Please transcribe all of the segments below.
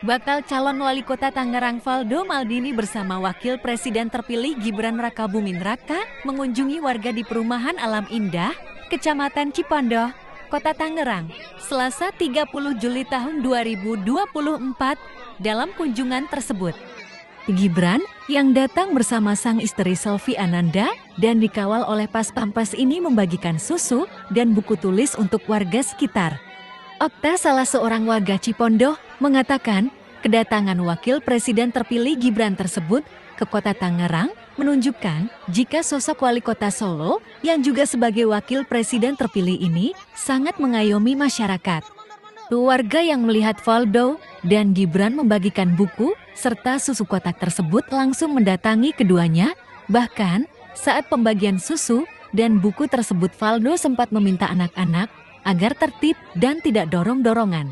Bakal calon wali kota Tangerang Valdo Maldini bersama wakil presiden terpilih Gibran Rakabuming Raka mengunjungi warga di perumahan Alam Indah, Kecamatan Cipondoh, Kota Tangerang, Selasa 30 Juli tahun 2024 dalam kunjungan tersebut. Gibran yang datang bersama sang istri Selvi Ananda dan dikawal oleh Pas Pampas ini membagikan susu dan buku tulis untuk warga sekitar. Okta salah seorang warga Cipondoh mengatakan kedatangan wakil presiden terpilih Gibran tersebut ke kota Tangerang menunjukkan jika sosok wali kota Solo yang juga sebagai wakil presiden terpilih ini sangat mengayomi masyarakat. Keluarga yang melihat Valdo dan Gibran membagikan buku serta susu kotak tersebut langsung mendatangi keduanya, bahkan saat pembagian susu dan buku tersebut Valdo sempat meminta anak-anak agar tertib dan tidak dorong-dorongan.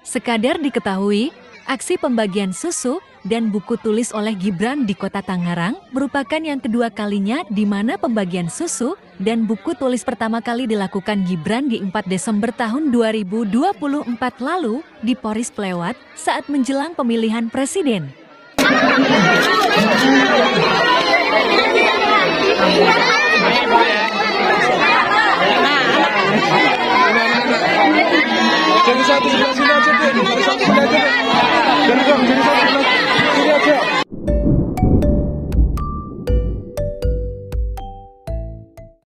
Sekadar diketahui, aksi pembagian susu dan buku tulis oleh Gibran di Kota Tangerang merupakan yang kedua kalinya di mana pembagian susu dan buku tulis pertama kali dilakukan Gibran di 4 Desember tahun 2024 lalu di Poris Plewat saat menjelang pemilihan presiden. Jadi satu